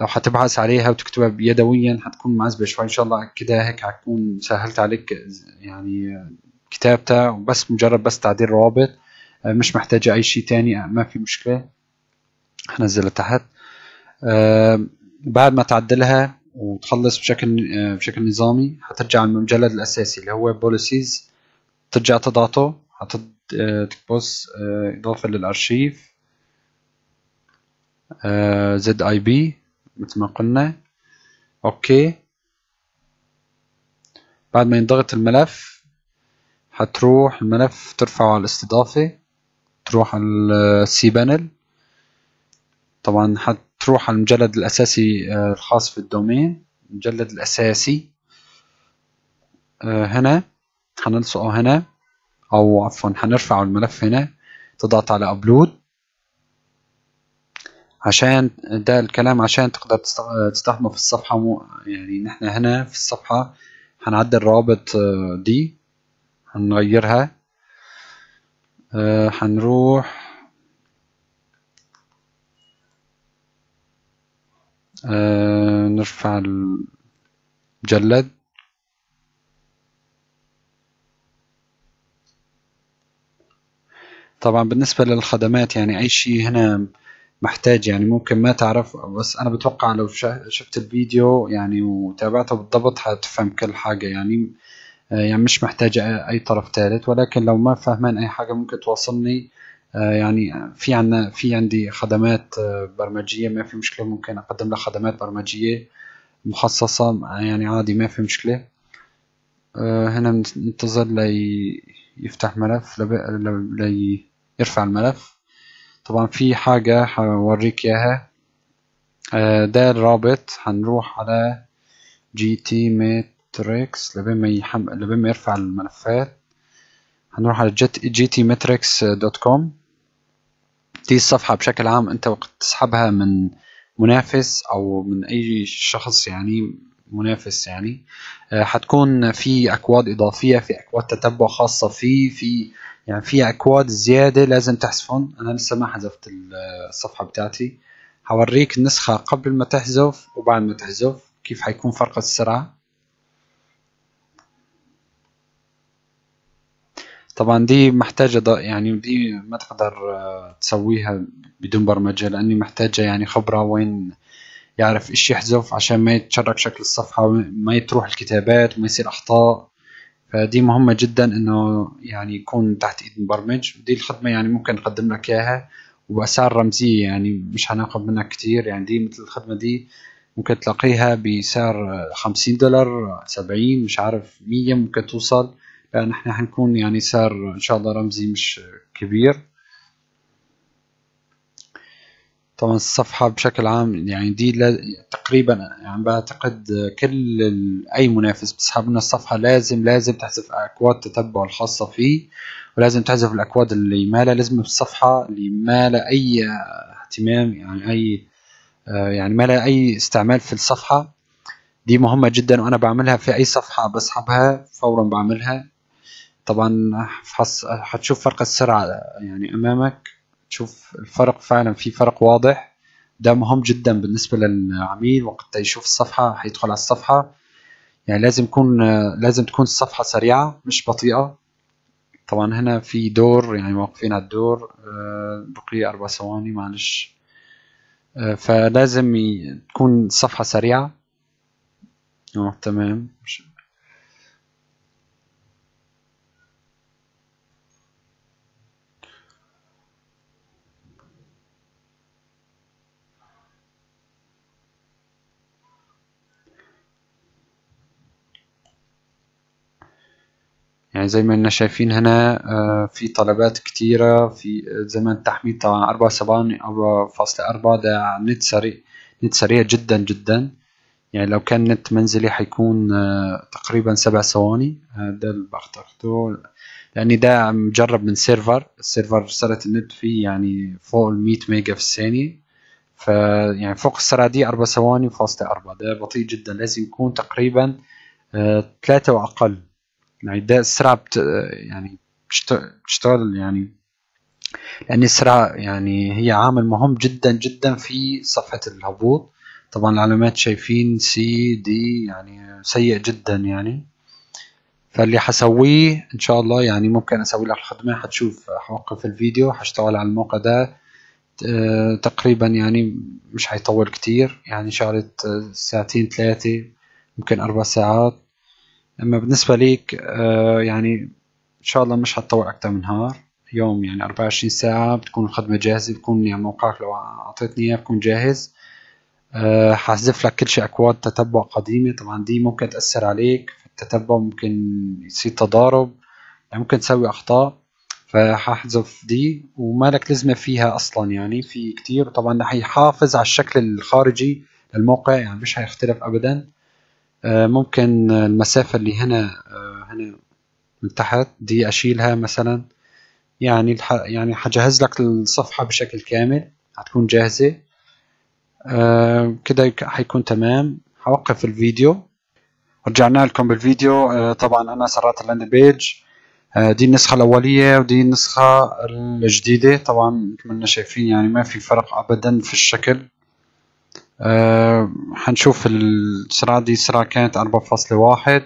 لو هتبحث عليها وتكتبها يدويا هتكون معذبة شوي ان شاء الله كده هيك هتكون سهلت عليك يعني كتابتها وبس مجرد بس تعديل روابط مش محتاجة أي شيء تاني ما في مشكلة هنزلها تحت بعد ما تعدلها وتخلص بشكل بشكل نظامي هترجع المجلد الأساسي اللي هو بوليسيز ترجع تضغطه هتكبس آه، آه، إضافة للأرشيف آه، زد اي بي مثل ما قلنا اوكي بعد ما ينضغط الملف هتروح الملف ترفعه على الاستضافة تروح على السي بانل طبعا هتروح على المجلد الأساسي آه، الخاص في الدومين المجلد الأساسي آه، هنا هنلصقه هنا أو عفوا هنرفع الملف هنا تضغط على أبلود عشان ده الكلام عشان تقدر تستخدمه في الصفحة مو يعني نحن هنا في الصفحة هنعدل الروابط آه، دي هنغيرها هنروح آه،, آه نرفع المجلد طبعا بالنسبة للخدمات يعني أي شيء هنا محتاج يعني ممكن ما تعرف بس أنا بتوقع لو شفت الفيديو يعني وتابعته بالضبط هتفهم كل حاجة يعني آه، يعني مش محتاج اي طرف ثالث ولكن لو ما فهمان اي حاجه ممكن توصلني آه، يعني في عندنا في عندي خدمات آه، برمجيه ما في مشكله ممكن اقدم لها خدمات برمجيه مخصصه يعني عادي ما في مشكله هنا ننتظر لي يفتح ملف لي يرفع الملف طبعا في حاجة حوريك اياها ده الرابط هنروح على جي تي ميت ماتريكس لبين ما يحم... لبين ما يرفع الملفات هنروح على جت... جي تي دوت كوم دي الصفحة بشكل عام أنت وقت تسحبها من منافس أو من أي شخص يعني منافس يعني آه، حتكون في أكواد إضافية في أكواد تتبع خاصة في في يعني في أكواد زيادة لازم تحذفهم أنا لسه ما حذفت الصفحة بتاعتي هوريك النسخة قبل ما تحذف وبعد ما تحذف كيف حيكون فرق السرعة طبعا دي محتاجة يعني دي ما تقدر آه، تسويها بدون برمجة لأني محتاجة يعني خبرة وين يعرف إيش يحذف عشان ما يتشرك شكل الصفحة وما يتروح الكتابات وما يصير أخطاء فدي مهمة جدا إنه يعني يكون تحت إيد مبرمج ودي الخدمة يعني ممكن نقدم لك إياها وبأسعار رمزية يعني مش هناخد منك كتير يعني دي مثل الخدمة دي ممكن تلاقيها بسعر خمسين دولار سبعين مش عارف مية ممكن توصل آه، نحن حنكون يعني سعر ان شاء الله رمزي مش كبير طبعا الصفحة بشكل عام يعني دي تقريبا يعني بعتقد كل أي منافس بيسحب لنا الصفحة لازم لازم تحذف أكواد تتبع الخاصة فيه ولازم تحذف الأكواد اللي ما لها لازمة بالصفحة اللي ما لها أي اهتمام يعني أي آه، يعني ما لها أي استعمال في الصفحة دي مهمة جدا وأنا بعملها في أي صفحة بسحبها فورا بعملها طبعا حص... هتشوف فرق السرعة يعني أمامك تشوف الفرق فعلا في فرق واضح ده مهم جدا بالنسبة للعميل وقت يشوف الصفحة هيدخل على الصفحة يعني لازم يكون لازم تكون الصفحة سريعة مش بطيئة طبعا هنا في دور يعني واقفين على الدور آه، بقي أربع ثواني معلش آه، فلازم تكون الصفحة سريعة آه، تمام يعني زي ما احنا شايفين هنا آه، في طلبات كتيرة في آه، زمن التحميل طبعا أربعة فاصلة أربعة ده نت سريع نت سريع جدا جدا يعني لو كان نت منزلي حيكون آه، تقريبا سبع ثواني ده اللي اخترته لأني ده مجرب من سيرفر السيرفر سرعة النت فيه يعني فوق المية ميجا في الثانية يعني فوق السرعة دي أربع ثواني فاصلة أربعة ده بطيء جدا لازم يكون تقريبا ثلاثة وأقل يعني ده السرعة بت يعني بتشتغل يعني لأن السرعة يعني هي عامل مهم جدا جدا في صفحة الهبوط طبعا العلامات شايفين سي دي يعني سيء جدا يعني فاللي حسويه ان شاء الله يعني ممكن اسوي لك الخدمه حتشوف حوقف الفيديو حشتغل على الموقع ده آه، تقريبا يعني مش حيطول كتير يعني شغلة آه، ساعتين ثلاثة ممكن أربع ساعات اما بالنسبه ليك آه، يعني ان شاء الله مش حتطول اكثر من نهار يوم يعني 24 ساعه بتكون الخدمه جاهزه بتكون يعني موقعك لو اعطيتني اياه بكون جاهز آه، ححذف لك كل شيء اكواد تتبع قديمه طبعا دي ممكن تاثر عليك في التتبع ممكن يصير تضارب يعني ممكن تسوي اخطاء فححذف دي وما لك لزمة فيها اصلا يعني في كتير طبعا رح يحافظ على الشكل الخارجي للموقع يعني مش هيختلف ابدا آه، ممكن المسافة اللي هنا آه، هنا من تحت دي أشيلها مثلا يعني يعني حجهز لك الصفحة بشكل كامل هتكون جاهزة آه، كده حيكون تمام هوقف الفيديو رجعنا لكم بالفيديو طبعا أنا سرعت اللاند بيج دي النسخة الأولية ودي النسخة الجديدة طبعا مثل ما شايفين يعني ما في فرق أبدا في الشكل أه، حنشوف السرعة دي السرعة كانت أربعة فاصلة واحد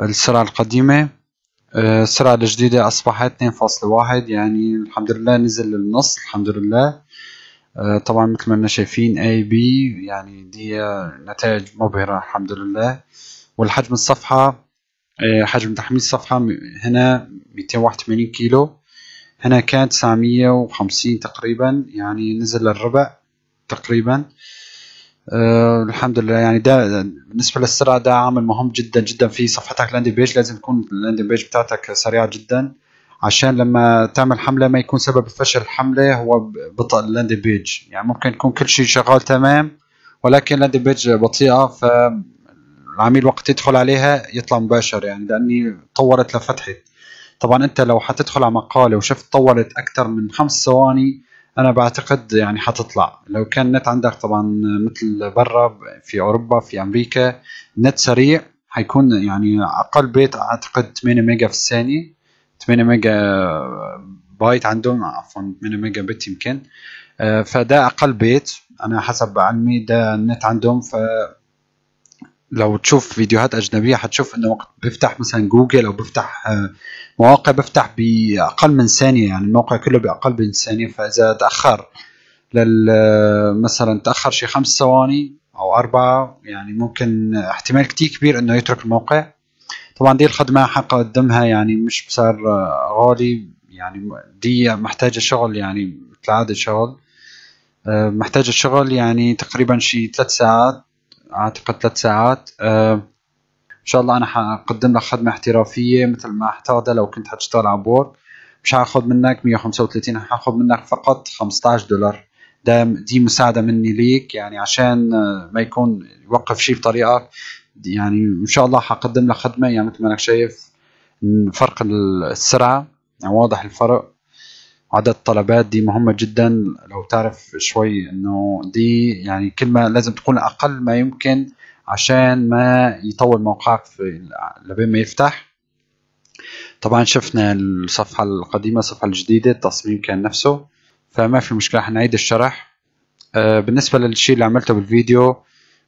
السرعة القديمة أه، السرعة الجديدة أصبحت اثنين فاصلة واحد يعني الحمد لله نزل للنص الحمد لله أه، طبعا مثل ما انا شايفين اي بي يعني دي نتائج مبهرة الحمد لله والحجم الصفحة حجم تحميل الصفحة هنا ميتين واحد وثمانين كيلو هنا كانت تسعمية وخمسين تقريبا يعني نزل للربع تقريبا أه الحمد لله يعني ده بالنسبه للسرعه ده عامل مهم جدا جدا في صفحتك لاندنج بيج لازم تكون اللاندنج بيج بتاعتك سريعه جدا عشان لما تعمل حمله ما يكون سبب فشل الحمله هو بطء اللاندنج بيج يعني ممكن يكون كل شيء شغال تمام ولكن اللاندنج بيج بطيئه ف العميل وقت يدخل عليها يطلع مباشر يعني لاني طورت لفتحت طبعا انت لو حتدخل على مقاله وشفت طولت اكثر من خمس ثواني انا بعتقد يعني حتطلع لو كان نت عندك طبعا مثل برا في اوروبا في امريكا نت سريع حيكون يعني اقل بيت اعتقد 8 ميجا في الثانيه 8 ميجا بايت عندهم عفوا 8 ميجا بت يمكن آه، فده اقل بيت انا حسب علمي ده النت عندهم ف لو تشوف فيديوهات اجنبيه حتشوف انه وقت بفتح مثلا جوجل او بفتح آه، مواقع بفتح باقل من ثانيه يعني الموقع كله باقل من ثانيه فاذا تاخر لل آه، مثلا تاخر شي خمس ثواني او اربعه يعني ممكن احتمال كتير كبير انه يترك الموقع طبعا دي الخدمه حقدمها يعني مش بسعر آه، غالي يعني دي محتاجه شغل يعني مثل عاده شغل محتاجه شغل يعني تقريبا شي ثلاث ساعات اعتقد ثلاث ساعات أه ان شاء الله انا حقدم لك خدمه احترافيه مثل ما احتاجها لو كنت حتشتغل على بورد مش حاخذ منك 135 حاخذ منك فقط 15 دولار دام دي مساعده مني ليك يعني عشان آه، ما يكون يوقف شيء بطريقك يعني ان شاء الله حقدم لك خدمه يعني مثل ما انك شايف فرق السرعه يعني واضح الفرق عدد طلبات دي مهمه جدا لو تعرف شوي انه دي يعني كل ما لازم تكون اقل ما يمكن عشان ما يطول موقعك في لبين ما يفتح طبعا شفنا الصفحه القديمه الصفحه الجديده التصميم كان نفسه فما في مشكله حنعيد الشرح آه، بالنسبه للشيء اللي عملته بالفيديو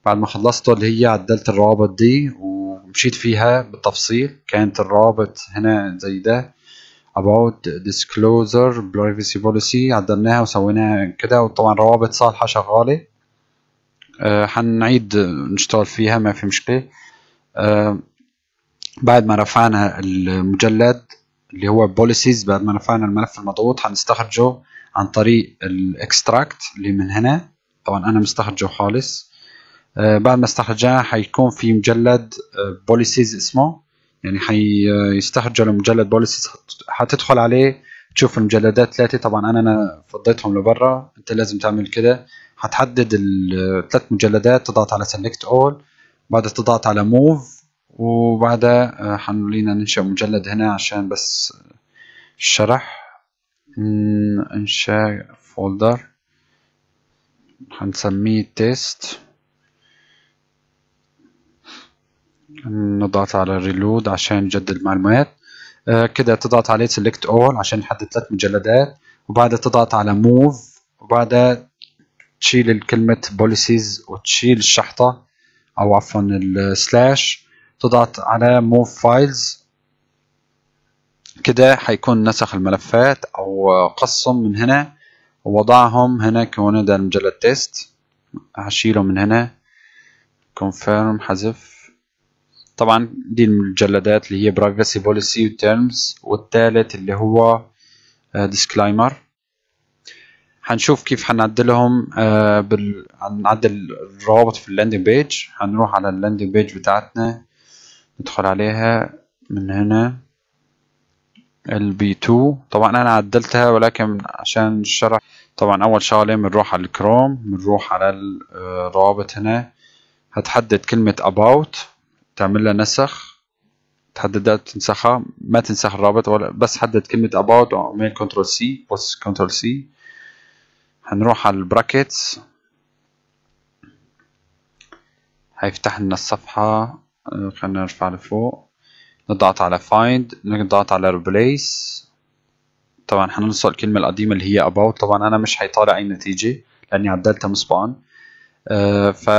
بعد ما خلصته اللي هي عدلت الروابط دي ومشيت فيها بالتفصيل كانت الروابط هنا زي ده about disclosure privacy policy عدلناها وسويناها كده وطبعا روابط صالحة شغالة هنعيد أه نشتغل فيها ما في مشكلة أه بعد ما رفعنا المجلد اللي هو بوليسيز بعد ما رفعنا الملف المضغوط هنستخرجه عن طريق الاكستراكت اللي من هنا طبعا انا مستخرجه خالص أه بعد ما استخرجناه هيكون في مجلد بوليسيز آه، اسمه يعني هيستحوذ مجلد بوليسيز حتدخل عليه تشوف المجلدات ثلاثه طبعا انا انا فضيتهم لبرا انت لازم تعمل كده حتحدد الثلاث مجلدات تضغط على سلكت اول بعدها تضغط على موف وبعدها آه، حنولينا ننشئ مجلد هنا عشان بس الشرح انشاء فولدر حنسميه تيست نضغط على ريلود عشان نجدد المعلومات آه، كده تضغط عليه سيلكت اول عشان نحدد ثلاث مجلدات وبعدها تضغط على موف وبعدها تشيل الكلمة بوليسيز وتشيل الشحطة او عفوا السلاش تضغط على موف فايلز كده حيكون نسخ الملفات او قصهم من هنا ووضعهم هنا كونه ده المجلد تيست هشيله من هنا كونفيرم حذف طبعا دي المجلدات اللي هي privacy policy وتيرمز terms والثالث اللي هو آه، disclaimer هنشوف كيف هنعدلهم آه، بال... هنعدل الروابط في اللاندنج بيج هنروح على اللاندنج بيج بتاعتنا ندخل عليها من هنا البي 2 طبعا انا عدلتها ولكن عشان الشرح طبعا اول شغله بنروح على الكروم بنروح على الروابط آه، هنا هتحدد كلمه about تعمل لها نسخ تحددها تنسخها ما تنسخ الرابط ولا بس حدد كلمة about وعمل كنترول سي بوست كنترول سي هنروح على البراكتس هيفتح لنا الصفحة آه، خلينا نرفع لفوق نضغط على find نضغط على replace طبعا حنوصل الكلمة القديمة اللي هي about طبعا أنا مش حيطالع أي نتيجة لأني عدلتها مسبقا أه ف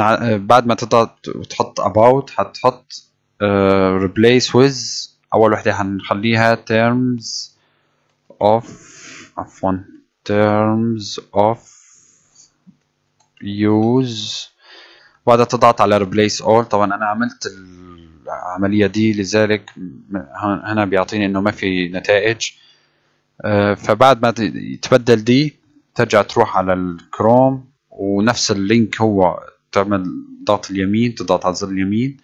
آه، بعد ما تضغط وتحط about هتحط آه، replace with اول وحده هنخليها terms of عفوا terms of use بعدها تضغط على replace all طبعا انا عملت العملية دي لذلك هنا بيعطيني انه ما في نتائج آه، فبعد ما تبدل دي ترجع تروح على الكروم ونفس اللينك هو تعمل ضغط اليمين تضغط على الزر اليمين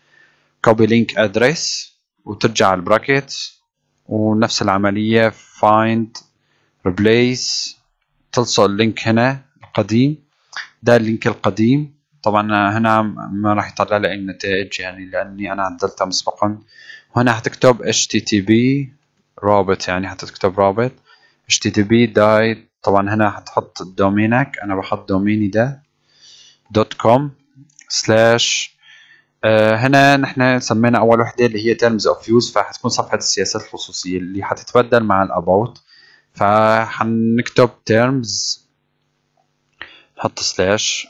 copy link address وترجع البراكت ونفس العملية find replace تلصق اللينك هنا القديم ده اللينك القديم طبعا هنا ما راح يطلع لي اي نتائج يعني لاني انا عدلتها مسبقا وهنا حتكتب http رابط يعني حتكتب رابط http دايت طبعا هنا حتحط دومينك انا بحط دوميني ده دوت كوم سلاش آه، هنا نحن سمينا اول وحده اللي هي terms of use فحتكون صفحه السياسات الخصوصيه اللي حتتبدل مع الاباوت فحنكتب terms نحط سلاش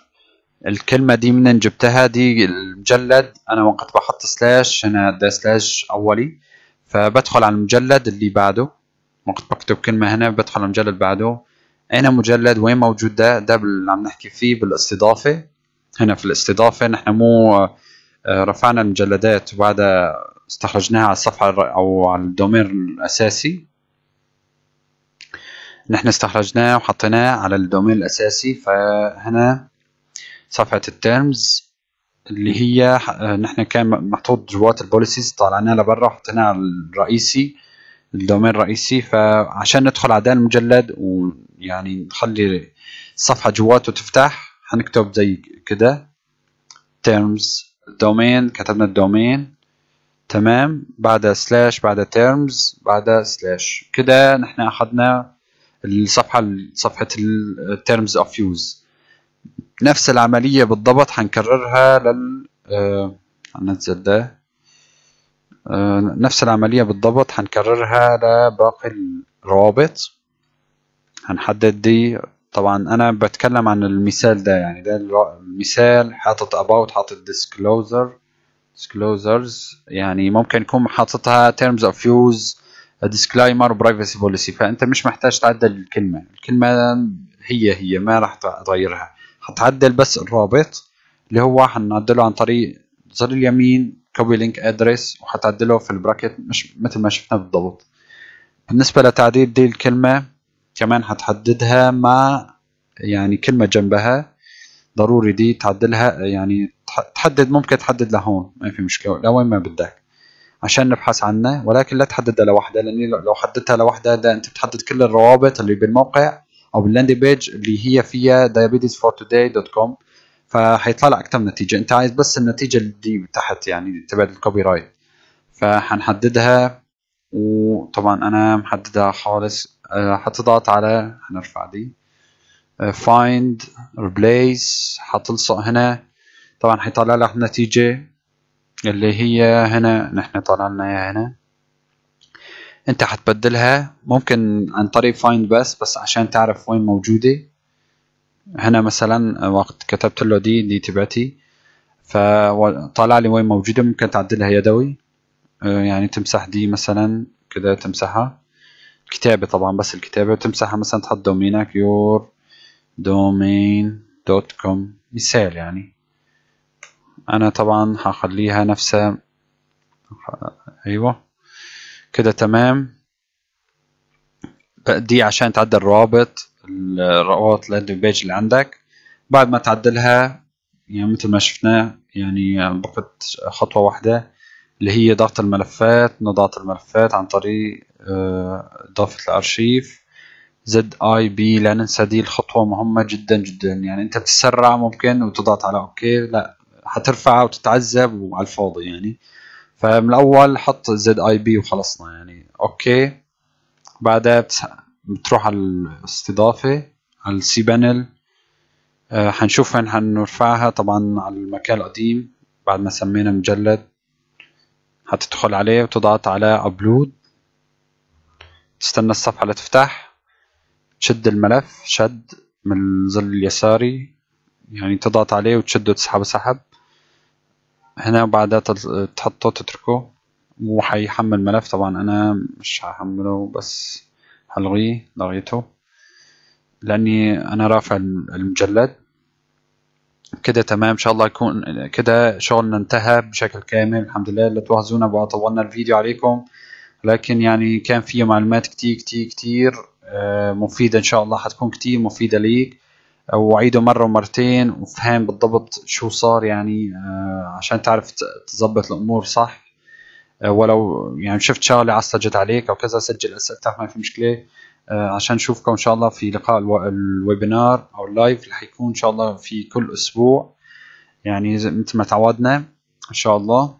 الكلمه دي منين جبتها دي المجلد انا وقت بحط سلاش هنا ده سلاش اولي فبدخل على المجلد اللي بعده وقت بكتب كلمه هنا بدخل على المجلد بعده انا مجلد وين موجود ده ده عم نحكي فيه بالاستضافه هنا في الاستضافه نحن مو آه، رفعنا المجلدات وبعدها استخرجناها على الصفحه او على الدومين الاساسي نحن استخرجناه وحطيناه على الدومين الاساسي فهنا صفحه التيرمز اللي هي آه، نحن كان محطوط جوات البوليسيز طلعناه لبرا وحطيناه على الرئيسي الدومين الرئيسي فعشان ندخل على المجلد ويعني نخلي الصفحه جواته تفتح هنكتب زي كده terms domain كتبنا الدومين تمام بعد سلاش بعد terms بعد سلاش كده نحن اخذنا الصفحه صفحه terms of use نفس العمليه بالضبط هنكررها لل آه هننزل ده آه نفس العمليه بالضبط هنكررها لباقي الروابط هنحدد دي طبعا انا بتكلم عن المثال ده يعني ده المثال حاطط about حاطط disclosure disclosures يعني ممكن يكون حاططها terms of use disclaimer privacy policy فانت مش محتاج تعدل الكلمه الكلمه هي هي ما راح تغيرها هتعدل بس الرابط اللي هو هنعدله عن طريق زر اليمين كوبي لينك address وهتعدله في البراكت مش مثل ما شفنا بالضبط بالنسبه لتعديل دي الكلمه كمان هتحددها مع يعني كلمه جنبها ضروري دي تعدلها يعني تحدد ممكن تحدد لهون ما في مشكله لوين ما بدك عشان نبحث عنها ولكن لا تحددها لوحدها لاني لو حددتها لوحدها ده انت بتحدد كل الروابط اللي بالموقع او باللاندي بيج اللي هي فيها diabetesfortoday.com فحيطلع لك اكثر نتيجه انت عايز بس النتيجه اللي تحت يعني تبع الكوبي رايت فحنحددها وطبعا انا محددها خالص هتضغط آه، على هنرفع دي آه، find replace هتلصق هنا طبعا هيطلع لك نتيجة اللي هي هنا نحن طلع لنا اياها هنا انت هتبدلها ممكن عن طريق find بس بس عشان تعرف وين موجودة هنا مثلا آه، وقت كتبت له دي دي تبعتي فطلع لي وين موجودة ممكن تعدلها يدوي يعني تمسح دي مثلا كده تمسحها كتابة طبعا بس الكتابة وتمسحها مثلا تحط دومينك your domain دوت كوم مثال يعني أنا طبعا هخليها نفسها أيوة كده تمام دي عشان تعدل الروابط الروابط اللاندنج بيج اللي عندك بعد ما تعدلها يعني مثل ما شفنا يعني بقت خطوة واحدة اللي هي ضغط الملفات نضغط الملفات عن طريق اضافه الارشيف زد اي بي لا ننسى دي الخطوه مهمه جدا جدا يعني انت بتسرع ممكن وتضغط على اوكي لا حترفعها وتتعذب وعلى الفاضي يعني فمن الاول حط زد اي بي وخلصنا يعني اوكي بعدها بتروح على الاستضافه على السي بانل أه حنشوف وين حنرفعها طبعا على المكان القديم بعد ما سمينا مجلد حتدخل عليه وتضغط على ابلود تستنى الصفحة لتفتح تشد الملف شد من الزر اليساري يعني تضغط عليه وتشده وتسحب سحب هنا وبعدها تحطه تتركه وحيحمل ملف طبعا انا مش هحمله بس هلغيه لغيته لاني انا رافع المجلد كده تمام ان شاء الله يكون كده شغلنا انتهى بشكل كامل الحمد لله لا تواخذونا بقى طولنا الفيديو عليكم لكن يعني كان فيه معلومات كتير كتير كتير آه، مفيدة إن شاء الله حتكون كتير مفيدة ليك وعيده مرة ومرتين وفهم بالضبط شو صار يعني آه، عشان تعرف تظبط الأمور صح آه، ولو يعني شفت شغلة عصجت عليك أو كذا سجل أسئلتك ما في مشكلة عشان نشوفكم إن شاء الله في لقاء الويبينار أو اللايف اللي حيكون إن شاء الله في كل أسبوع يعني مثل ما تعودنا إن شاء الله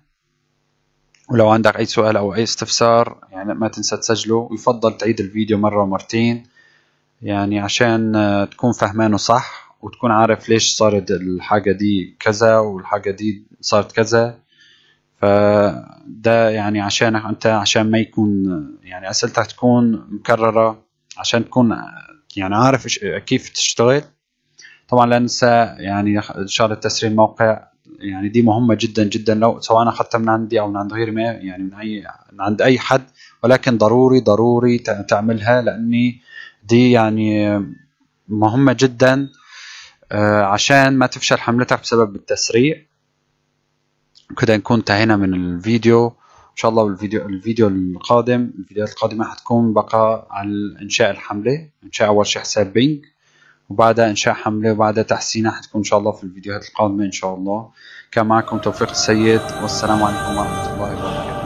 ولو عندك أي سؤال أو أي استفسار يعني ما تنسى تسجله يفضل تعيد الفيديو مرة ومرتين يعني عشان آه، تكون فهمانه صح وتكون عارف ليش صارت الحاجة دي كذا والحاجة دي صارت كذا فده يعني عشان انت عشان ما يكون يعني اسئلتك تكون مكررة عشان تكون يعني عارف كيف تشتغل طبعا لا ننسى يعني ان شاء الله تسريب موقع يعني دي مهمه جدا جدا لو سواء اخذتها من عندي او من عند غيري يعني من اي من عند اي حد ولكن ضروري ضروري تعملها لاني دي يعني مهمه جدا آه، عشان ما تفشل حملتك بسبب التسريع كده نكون انتهينا من الفيديو ان شاء الله الفيديو الفيديو القادم الفيديوهات القادمه هتكون بقى على انشاء الحمله انشاء اول شيء حساب بينج وبعدها انشاء حمله وبعدها تحسينها حتكون ان شاء الله في الفيديوهات القادمه ان شاء الله كان معكم توفيق السيد والسلام عليكم ورحمه الله وبركاته